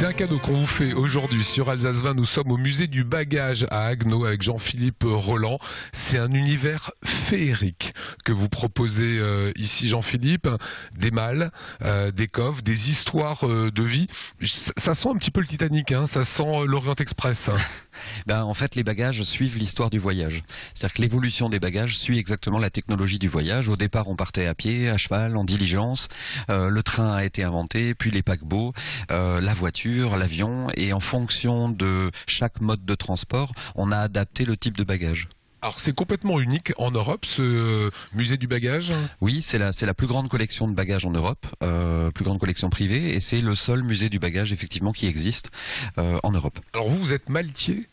C'est un cadeau qu'on vous fait aujourd'hui sur Alsace 20. Nous sommes au musée du bagage à Agno avec Jean-Philippe Roland. C'est un univers féerique que vous proposez euh, ici, Jean-Philippe. Des mâles, euh, des coffres, des histoires euh, de vie. Ça, sent un petit peu le Titanic, hein. ça sent l'Orient Express. Hein. ben, en fait, les bagages suivent l'histoire du voyage. C'est-à-dire que l'évolution des bagages suit exactement la technologie du voyage. Au départ, on partait à pied, à cheval, en diligence. le train a été inventé, puis les paquebots, la voiture l'avion, et en fonction de chaque mode de transport, on a adapté le type de bagage. Alors c'est complètement unique en Europe, ce euh, musée du bagage Oui, c'est la, c'est la plus grande collection de bagages en Europe, euh, plus grande collection privée, et c'est le seul musée du bagage effectivement qui existe euh, en Europe. Alors vous, êtes maltier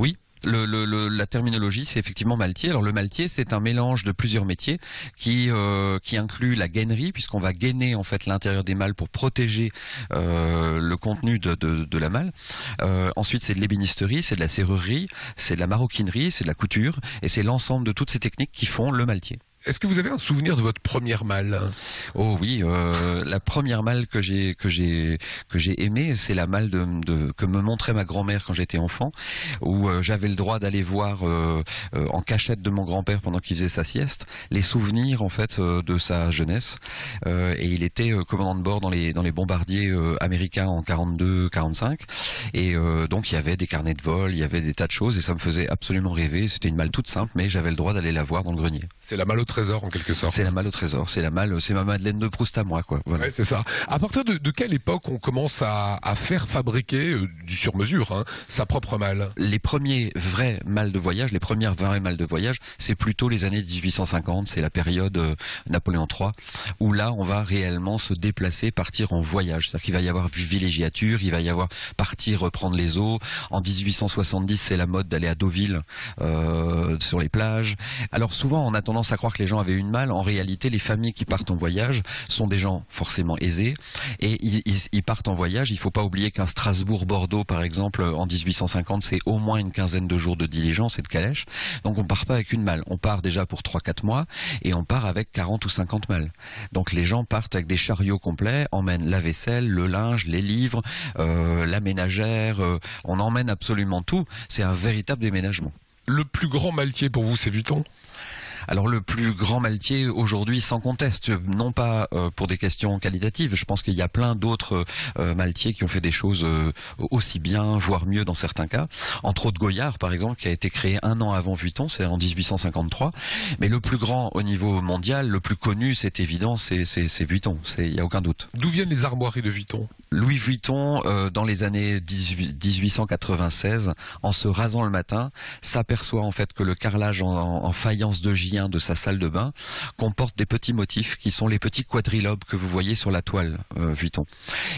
oui, la terminologie, c'est effectivement maltier. Alors le maltier, c'est un mélange de plusieurs métiers qui euh, inclut la gainerie, puisqu'on va gainer en fait l'intérieur des mâles pour protéger euh, le contenu de, la malle. Euh, ensuite, c'est de l'ébénisterie, c'est de la serrurerie, c'est de la maroquinerie, c'est de la couture, et c'est l'ensemble de toutes ces techniques qui font le maltier. Est-ce que vous avez un souvenir de votre première malle Oh oui, euh, la première malle que j'ai que j'ai que j'ai aimée, c'est la malle de, que me montrait ma grand-mère quand j'étais enfant, où euh, j'avais le droit d'aller voir euh, en cachette de mon grand-père pendant qu'il faisait sa sieste les souvenirs en fait de sa jeunesse. et il était commandant de bord dans les dans les bombardiers américains en 42-45. Et donc il y avait des carnets de vol, il y avait des tas de choses et ça me faisait absolument rêver. C'était une malle toute simple, mais j'avais le droit d'aller la voir dans le grenier. C'est la malle trésor en quelque sorte. C'est la malle au trésor, c'est la malle, c'est ma Madeleine de Proust à moi, quoi. Voilà. Ouais, c'est ça. À partir de, quelle époque on commence à, faire fabriquer euh, du sur mesure, hein, sa propre malle Les premiers vrais malles de voyage, les premières vraies malles de voyage, c'est plutôt les années 1850, c'est la période euh, Napoléon III, où là on va réellement se déplacer, partir en voyage. C'est-à-dire qu'il va y avoir villégiature, il va y avoir partir reprendre euh, les eaux. En 1870, c'est la mode d'aller à Deauville euh, sur les plages. Alors souvent, on a tendance à croire que les gens avaient une malle. En réalité, les familles qui partent en voyage sont des gens forcément aisés et ils, partent en voyage. Il ne faut pas oublier qu'un Strasbourg-Bordeaux, par exemple, en 1850, c'est au moins une quinzaine de jours de diligence et de calèche. Donc on ne part pas avec une malle. On part déjà pour 3-4 mois et on part avec 40 ou 50 malles. Donc les gens partent avec des chariots complets, emmènent la vaisselle, le linge, les livres, euh, la ménagère. Euh, on emmène absolument tout. C'est un véritable déménagement. Le plus grand maltier pour vous, c'est du temps. Alors le plus grand maltier aujourd'hui, sans conteste, non pas euh, pour des questions qualitatives, je pense qu'il y a plein d'autres euh, maltiers qui ont fait des choses euh, aussi bien, voire mieux dans certains cas. Entre autres Goyard, par exemple, qui a été créé un an avant Vuitton, c'est en 1853. Mais le plus grand au niveau mondial, le plus connu, c'est évident, c'est Vuitton, il n'y a aucun doute. D'où viennent les armoiries de Vuitton Louis Vuitton, dans les années 1896, en se rasant le matin, s'aperçoit en fait que le carrelage en, faïence de J, de sa salle de bain comporte des petits motifs qui sont les petits quadrilobes que vous voyez sur la toile euh, Vuitton.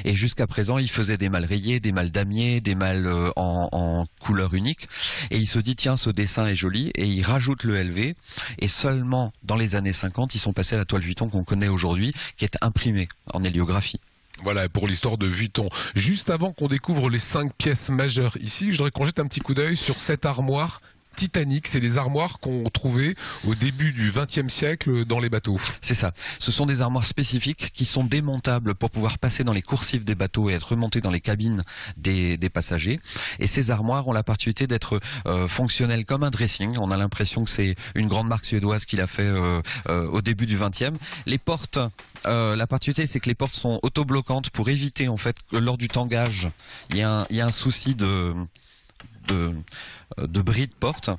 Et jusqu'à présent, il faisait des mâles rayés, des mâles damiers, des mâles euh, en, couleur unique. Et il se dit tiens, ce dessin est joli et il rajoute le LV. Et seulement dans les années 50, ils sont passés à la toile Vuitton qu'on connaît aujourd'hui, qui est imprimée en héliographie. Voilà pour l'histoire de Vuitton. Juste avant qu'on découvre les cinq pièces majeures ici, je voudrais qu'on jette un petit coup d'œil sur cette armoire Titanic, C'est des armoires qu'on trouvait au début du XXe siècle dans les bateaux. C'est ça. Ce sont des armoires spécifiques qui sont démontables pour pouvoir passer dans les coursives des bateaux et être remontées dans les cabines des, des passagers. Et ces armoires ont la particularité d'être euh, fonctionnelles comme un dressing. On a l'impression que c'est une grande marque suédoise qui l'a fait euh, euh, au début du XXe. Les portes, la particularité, c'est que les portes sont autobloquantes pour éviter en fait que lors du tangage, il y il y a un souci de de, euh, de bris porte.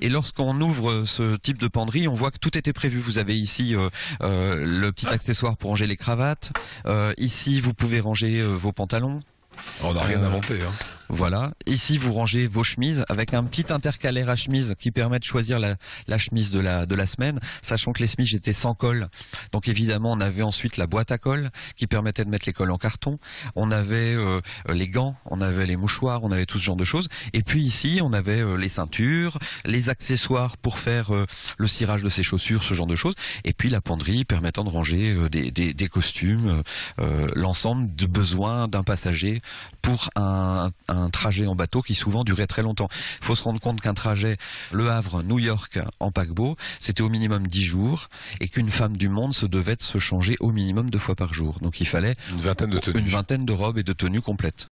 Et lorsqu'on ouvre euh, ce type de penderie, on voit que tout était prévu. Vous avez ici euh, le petit accessoire pour ranger les cravates. ici, vous pouvez ranger vos pantalons. On n'a rien inventé. Hein. Voilà. Ici, vous rangez vos chemises avec un petit intercalaire à chemise qui permet de choisir la, chemise de la, de la semaine, sachant que les chemises étaient sans colle. Donc évidemment, on avait ensuite la boîte à colle qui permettait de mettre les colles en carton. On avait euh, les gants, on avait les mouchoirs, on avait tout ce genre de choses. Et puis ici, on avait euh, les ceintures, les accessoires pour faire euh, le cirage de ses chaussures, ce genre de choses. Et puis la penderie permettant de ranger des, des, costumes, l'ensemble de besoins d'un passager pour un un trajet en bateau qui souvent durait très longtemps. Il faut se rendre compte qu'un trajet Le Havre-New York en paquebot, c'était au minimum 10 jours et qu'une femme du monde se devait de se changer au minimum deux fois par jour. Donc il fallait une vingtaine de, Une vingtaine de robes et de tenues complètes.